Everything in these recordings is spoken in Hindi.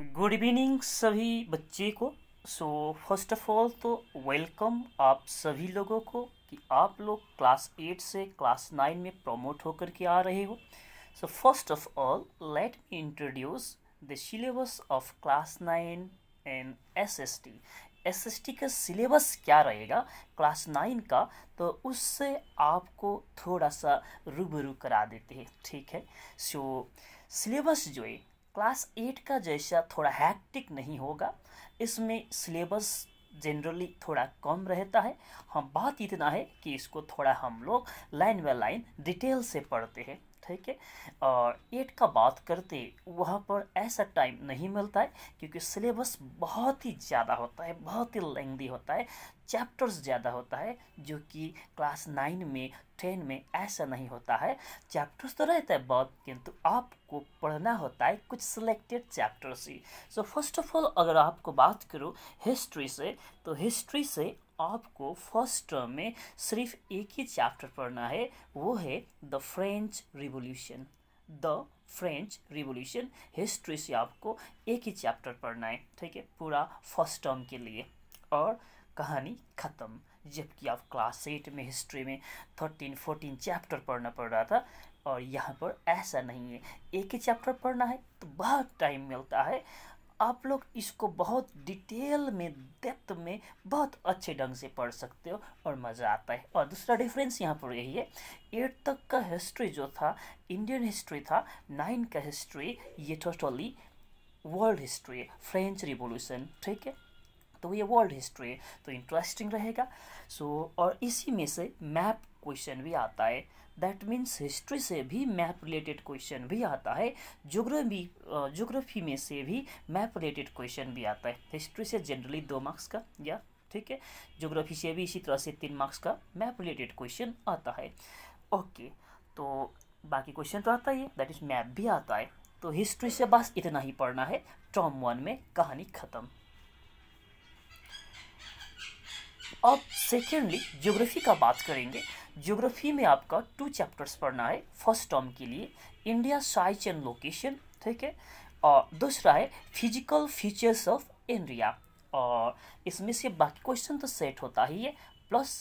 गुड इवनिंग सभी बच्चे को सो फर्स्ट ऑफ ऑल तो वेलकम आप सभी लोगों को कि आप लोग क्लास एट से क्लास नाइन में प्रमोट होकर के आ रहे हो so first of all let me introduce the syllabus of class nine and S S T S S T का सिलेबस क्या रहेगा क्लास नाइन का तो उससे आपको थोड़ा सा रूबरू करा देते हैं ठीक है सो so, सिलेबस जो है क्लास एट का जैसा थोड़ा हैक्टिक नहीं होगा इसमें सिलेबस जनरली थोड़ा कम रहता है हम बात इतना है कि इसको थोड़ा हम लोग लाइन बाय लाइन डिटेल से पढ़ते हैं ठीक है और एट का बात करते वहाँ पर ऐसा टाइम नहीं मिलता है क्योंकि सिलेबस बहुत ही ज़्यादा होता है बहुत ही लेंदी होता है चैप्टर्स ज़्यादा होता है जो कि क्लास नाइन में टेन में ऐसा नहीं होता है चैप्टर्स तो रहता है बहुत किंतु आपको पढ़ना होता है कुछ सिलेक्टेड चैप्टर्स ही सो फर्स्ट ऑफ ऑल अगर आपको बात करूँ हिस्ट्री से तो हिस्ट्री से आपको फर्स्ट टर्म में सिर्फ एक ही चैप्टर पढ़ना है वो है the French revolution the French revolution history से आपको एक ही चैप्टर पढ़ना है ठीक है पूरा फर्स्ट टर्म के लिए और कहानी ख़त्म जबकि आप क्लास एट में हिस्ट्री में थर्टीन फोर्टीन चैप्टर पढ़ना पड़ रहा था और यहाँ पर ऐसा नहीं है एक ही चैप्टर पढ़ना है तो बहुत टाइम मिलता है आप लोग इसको बहुत डिटेल में डेप्थ में बहुत अच्छे ढंग से पढ़ सकते हो और मज़ा आता है और दूसरा डिफरेंस यहाँ पर यही है एट तक का हिस्ट्री जो था इंडियन हिस्ट्री था नाइन का हिस्ट्री ये टोटली वर्ल्ड हिस्ट्री है फ्रेंच रिवोल्यूशन ठीक है सकते हो ये वर्ल्ड हिस्ट्री है तो इंटरेस्टिंग रहेगा सो so, और इसी में से मैप क्वेश्चन भी आता है दैट मीन्स हिस्ट्री से भी मैप रिलेटेड क्वेश्चन भी आता है जोग्राफी जोग्राफी में से भी मैप रिलेटेड क्वेश्चन भी आता है हिस्ट्री से जनरली दो मार्क्स का या ठीक है जोग्राफी से भी इसी तरह से तीन मार्क्स का मैप रिलेटेड क्वेश्चन आता है ओके okay, तो बाकी क्वेश्चन तो आता ही है दैट इज मैप भी आता है तो हिस्ट्री से बस इतना ही पढ़ना है टॉम वन में कहानी ख़त्म अब सेकेंडली ज्योग्राफी का बात करेंगे ज्योग्राफी में आपका टू चैप्टर्स पढ़ना है फर्स्ट टर्म के लिए इंडिया साइज एंड लोकेशन ठीक है और दूसरा है फिजिकल फीचर्स ऑफ इंडिया और इसमें से बाकी क्वेश्चन तो सेट होता ही है प्लस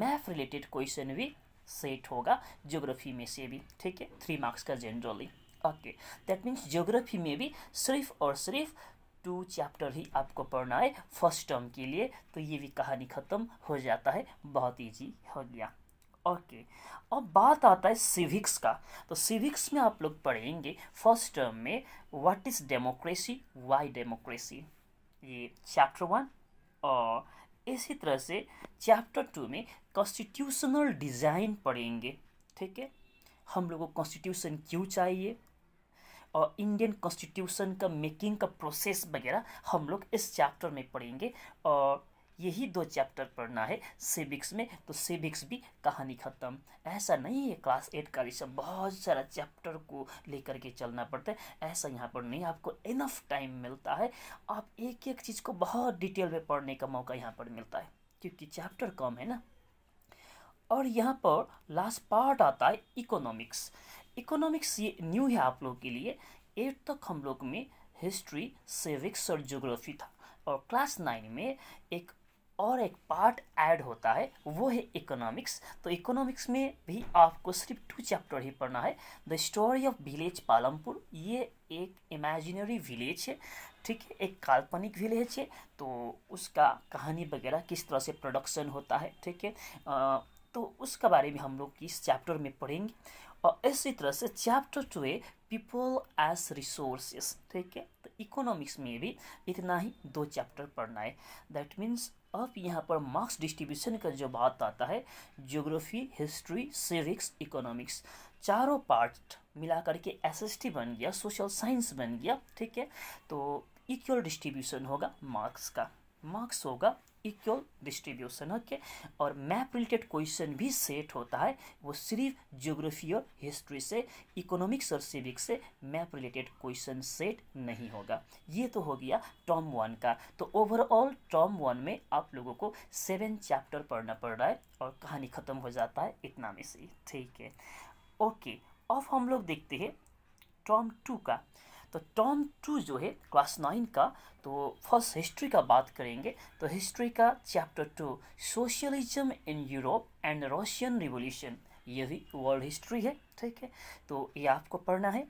मैथ रिलेटेड क्वेश्चन भी सेट होगा ज्योग्राफी में से भी ठीक है थ्री मार्क्स का generally okay that means geography में भी सिर्फ और सिर्फ टू चैप्टर ही आपको पढ़ना है फर्स्ट टर्म के लिए तो ये भी कहानी ख़त्म हो जाता है बहुत ईजी हो गया ओके okay. अब बात आता है सिविक्स का तो सिविक्स में आप लोग पढ़ेंगे फर्स्ट टर्म में what is democracy why democracy ये चैप्टर वन और इसी तरह से चैप्टर टू में कॉन्स्टिट्यूशनल डिज़ाइन पढ़ेंगे ठीक है हम लोगों को कॉन्स्टिट्यूशन क्यों चाहिए और इंडियन कॉन्स्टिट्यूशन का मेकिंग का प्रोसेस वगैरह हम लोग इस चैप्टर में पढ़ेंगे और यही दो चैप्टर पढ़ना है सिविक्स में तो सिविक्स भी कहानी ख़त्म ऐसा नहीं है क्लास एट का विषय बहुत सारा चैप्टर को लेकर के चलना पड़ता है ऐसा यहाँ पर नहीं आपको इनफ टाइम मिलता है आप एक एक चीज़ को बहुत डिटेल में पढ़ने का मौका यहाँ पर मिलता है क्योंकि चैप्टर कम है ना और यहाँ पर लास्ट पार्ट आता है इकोनॉमिक्स इकोनॉमिक्स ये न्यू है आप लोग के लिए एट तक हम लोग में हिस्ट्री सिविक्स और जोग्राफी था और क्लास नाइन में एक और एक पार्ट ऐड होता है वो है इकोनॉमिक्स तो इकोनॉमिक्स में भी आपको सिर्फ टू चैप्टर ही पढ़ना है the story of village Palampur ये एक इमेजिनरी विलेज है ठीक है एक काल्पनिक विलेज है तो उसका कहानी वगैरह किस तरह से प्रोडक्शन होता है ठीक है तो उसका बारे में हम लोग इस चैप्टर में पढ़ेंगे और इसी तरह से चैप्टर टू है पीपल एज रिसोर्सेस ठीक है तो इकोनॉमिक्स में भी इतना ही दो चैप्टर पढ़ना है दैट मीन्स अब यहाँ पर मार्क्स डिस्ट्रीब्यूशन का जो बात आता है ज्योग्राफी हिस्ट्री सिविक्स इकोनॉमिक्स चारों पार्ट मिला करके एसएसटी बन गया सोशल साइंस बन गया ठीक है तो इक्वल डिस्ट्रीब्यूशन होगा मार्क्स का मार्क्स होगा इक्वल डिस्ट्रीब्यूशन ओके और मैप रिलेटेड क्वेश्चन भी सेट होता है वो सिर्फ ज्योग्राफी और हिस्ट्री से इकोनॉमिक्स और सिविक्स से मैप रिलेटेड क्वेश्चन सेट नहीं होगा ये तो हो गया टॉम वन का तो ओवरऑल टॉम वन में आप लोगों को सेवन चैप्टर पढ़ना पड़ रहा है और कहानी ख़त्म हो जाता है इतना में से ठीक है ओके अब हम लोग देखते हैं टॉम टू का तो टॉम टू जो है क्लास नाइन का तो फर्स्ट हिस्ट्री का बात करेंगे तो हिस्ट्री का chapter two socialism in Europe and Russian revolution ये भी वर्ल्ड हिस्ट्री है ठीक है तो ये आपको पढ़ना है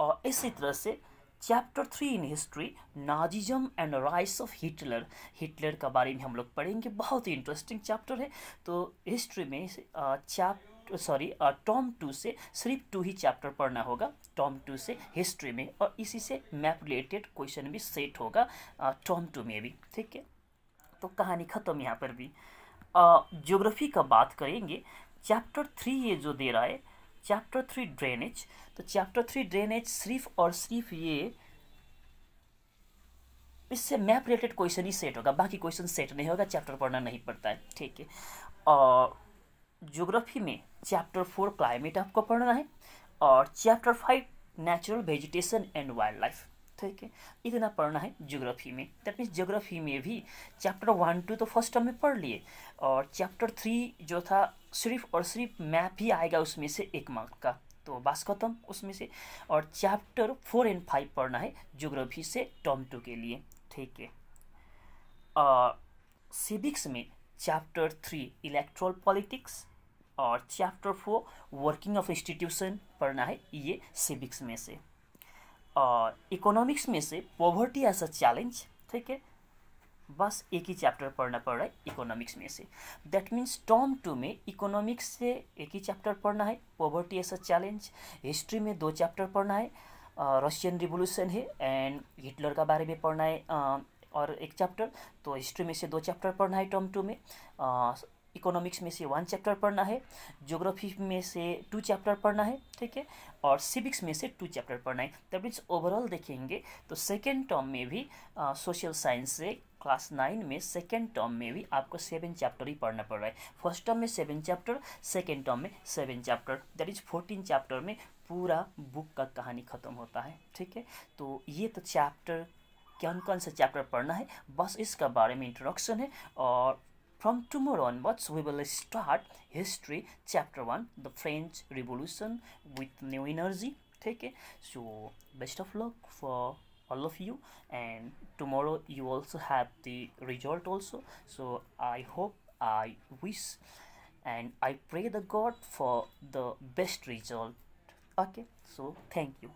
और इसी तरह से chapter three in history nazism and rise of Hitler Hitler का बारे में हम लोग पढ़ेंगे बहुत ही इंटरेस्टिंग चैप्टर है तो हिस्ट्री में चैप्टर सॉरी टॉम टू से सिर्फ टू ही चैप्टर पढ़ना होगा टॉम टू से हिस्ट्री में और इसी से मैप रिलेटेड क्वेश्चन भी सेट होगा टॉम uh, टू में भी ठीक है तो कहानी ख़त्म यहाँ पर भी ज्योग्राफी uh, का बात करेंगे चैप्टर थ्री ये जो दे रहा है चैप्टर थ्री ड्रेनेज तो चैप्टर थ्री ड्रेनेज सिर्फ और सिर्फ ये इससे मैप रिलेटेड क्वेश्चन ही सेट होगा बाकी क्वेश्चन सेट नहीं होगा चैप्टर पढ़ना नहीं पड़ता है ठीक है और uh, ज्योग्राफी में चैप्टर फोर क्लाइमेट आपको पढ़ना है और chapter five natural vegetation and wildlife ठीक है इतना पढ़ना है ज्योग्राफी में दैट मीन्स ज्योग्राफी में भी चैप्टर वन टू तो फर्स्ट टर्म में पढ़ लिए और चैप्टर थ्री जो था सिर्फ और सिर्फ मैप ही आएगा उसमें से एक मार्क का तो बस खत्म उसमें से और चैप्टर फोर एंड फाइव पढ़ना है ज्योग्राफी से टर्म टू के लिए ठीक है और सिविक्स में चैप्टर थ्री इलेक्ट्रल पॉलिटिक्स और chapter four working of institution पढ़ना है ये सिविक्स में से और इकोनॉमिक्स में से पॉवर्टी एज अ चैलेंज ठीक है बस एक ही चैप्टर पढ़ना पड़ रहा है इकोनॉमिक्स में से दैट मीन्स टॉम टू में इकोनॉमिक्स से एक ही चैप्टर पढ़ना है poverty as a challenge history में दो चैप्टर पढ़ना है रशियन रिवोल्यूशन है एंड हिटलर का बारे में पढ़ना है और एक चैप्टर तो हिस्ट्री में से दो चैप्टर पढ़ना है टॉम टू में इकोनॉमिक्स में से वन चैप्टर पढ़ना है जोग्राफी में से टू चैप्टर पढ़ना है ठीक है और सिविक्स में से टू चैप्टर पढ़ना है तब मीन्स ओवरऑल देखेंगे तो सेकेंड टर्म में भी सोशल साइंस से क्लास नाइन में सेकेंड टर्म में भी आपको सेवन चैप्टर ही पढ़ना पड़ रहा है फर्स्ट टर्म में सेवन चैप्टर सेकेंड टर्म में seven chapter that is fourteen chapter में पूरा बुक का कहानी ख़त्म होता है ठीक है तो ये तो चैप्टर कौन कौन सा चैप्टर पढ़ना है बस इसका बारे में इंट्रोडक्शन है और From tomorrow onwards, we will start history chapter 1, the French Revolution with new energy. Take it. So, best of luck for all of you and tomorrow you also have the result also so i hope i wish and i pray the god for the best result okay so thank you